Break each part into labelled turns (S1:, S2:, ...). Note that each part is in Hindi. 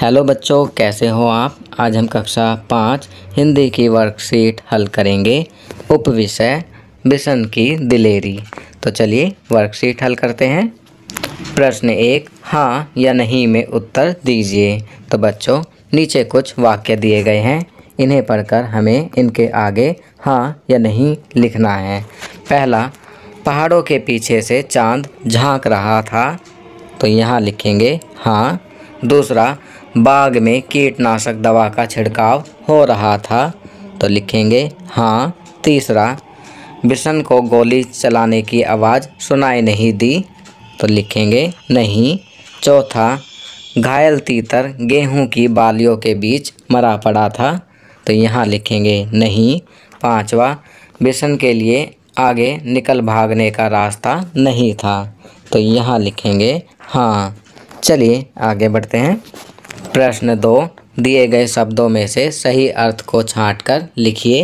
S1: हेलो बच्चों कैसे हो आप आज हम कक्षा पाँच हिंदी की वर्कशीट हल करेंगे उप विषय बिसन की दिलेरी तो चलिए वर्कशीट हल करते हैं प्रश्न एक हाँ या नहीं में उत्तर दीजिए तो बच्चों नीचे कुछ वाक्य दिए गए हैं इन्हें पढ़कर हमें इनके आगे हाँ या नहीं लिखना है पहला पहाड़ों के पीछे से चांद झांक रहा था तो यहाँ लिखेंगे हाँ दूसरा बाग में कीटनाशक दवा का छिड़काव हो रहा था तो लिखेंगे हाँ तीसरा बिशन को गोली चलाने की आवाज़ सुनाई नहीं दी तो लिखेंगे नहीं चौथा घायल तीतर गेहूं की बालियों के बीच मरा पड़ा था तो यहाँ लिखेंगे नहीं पांचवा बिशन के लिए आगे निकल भागने का रास्ता नहीं था तो यहाँ लिखेंगे हाँ चलिए आगे बढ़ते हैं प्रश्न दो दिए गए शब्दों में से सही अर्थ को छांटकर लिखिए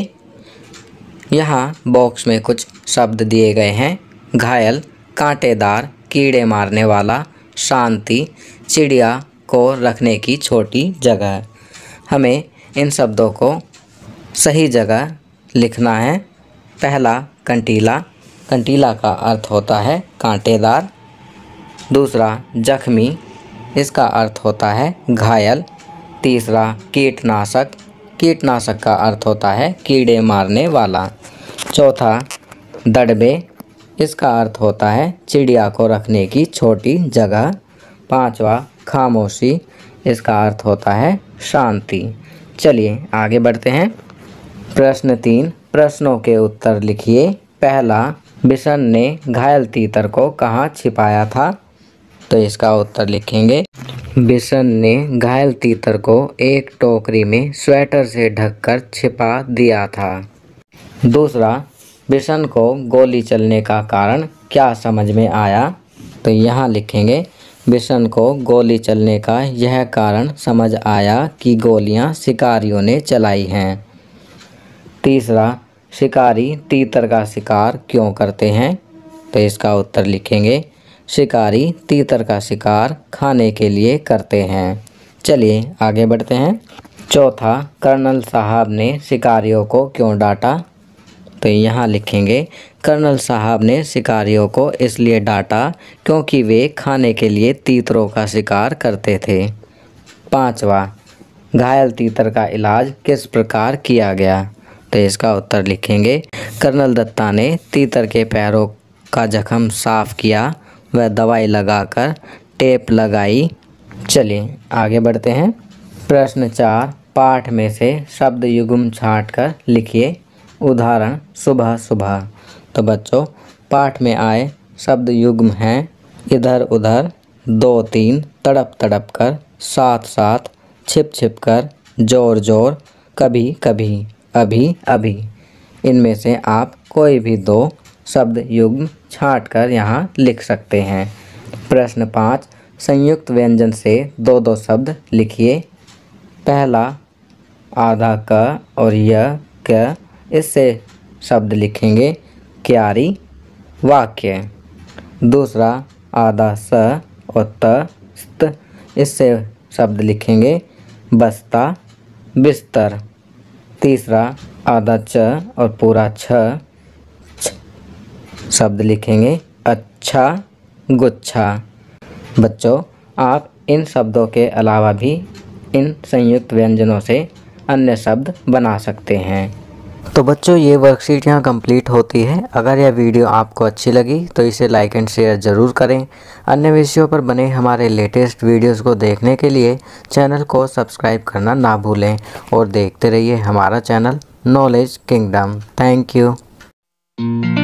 S1: यहाँ बॉक्स में कुछ शब्द दिए गए हैं घायल कांटेदार कीड़े मारने वाला शांति चिड़िया को रखने की छोटी जगह हमें इन शब्दों को सही जगह लिखना है पहला कंटीला कंटीला का अर्थ होता है कांटेदार दूसरा जख्मी इसका अर्थ होता है घायल तीसरा कीटनाशक कीटनाशक का अर्थ होता है कीड़े मारने वाला चौथा दड़बे इसका अर्थ होता है चिड़िया को रखने की छोटी जगह पांचवा खामोशी इसका अर्थ होता है शांति चलिए आगे बढ़ते हैं प्रश्न तीन प्रश्नों के उत्तर लिखिए पहला बिशन ने घायल तीतर को कहाँ छिपाया था तो इसका उत्तर लिखेंगे बिशन ने घायल तीतर को एक टोकरी में स्वेटर से ढककर छिपा दिया था दूसरा बिशन को गोली चलने का कारण क्या समझ में आया तो यहाँ लिखेंगे बिशन को गोली चलने का यह कारण समझ आया कि गोलियाँ शिकारियों ने चलाई हैं तीसरा शिकारी तीतर का शिकार क्यों करते हैं तो इसका उत्तर लिखेंगे शिकारी तीतर का शिकार खाने के लिए करते हैं चलिए आगे बढ़ते हैं चौथा कर्नल साहब ने शिकारियों को क्यों डांटा तो यहाँ लिखेंगे कर्नल साहब ने शिकारियों को इसलिए डांटा क्योंकि वे खाने के लिए तीतरों का शिकार करते थे पांचवा घायल तीतर का इलाज किस प्रकार किया गया तो इसका उत्तर लिखेंगे कर्नल दत्ता ने तीतर के पैरों का जख्म साफ किया वह दवाई लगाकर टेप लगाई चलिए आगे बढ़ते हैं प्रश्न चार पाठ में से शब्द युगम छाँट कर लिखिए उदाहरण सुबह सुबह तो बच्चों पाठ में आए शब्द युग्म हैं इधर उधर दो तीन तड़प तड़प कर साथ साथ छिप छिप कर जोर जोर कभी कभी अभी अभी इनमें से आप कोई भी दो शब्द युग्म छाँट कर यहाँ लिख सकते हैं प्रश्न पाँच संयुक्त व्यंजन से दो दो शब्द लिखिए पहला आधा क और य क इससे शब्द लिखेंगे क्यारी वाक्य दूसरा आधा स और त इससे शब्द लिखेंगे बस्ता बिस्तर तीसरा आधा च और पूरा छ शब्द लिखेंगे अच्छा गुच्छा बच्चों आप इन शब्दों के अलावा भी इन संयुक्त व्यंजनों से अन्य शब्द बना सकते हैं तो बच्चों ये वर्कशीट यहाँ कंप्लीट होती है अगर यह वीडियो आपको अच्छी लगी तो इसे लाइक एंड शेयर ज़रूर करें अन्य विषयों पर बने हमारे लेटेस्ट वीडियोस को देखने के लिए चैनल को सब्सक्राइब करना ना भूलें और देखते रहिए हमारा channel Knowledge Kingdom thank you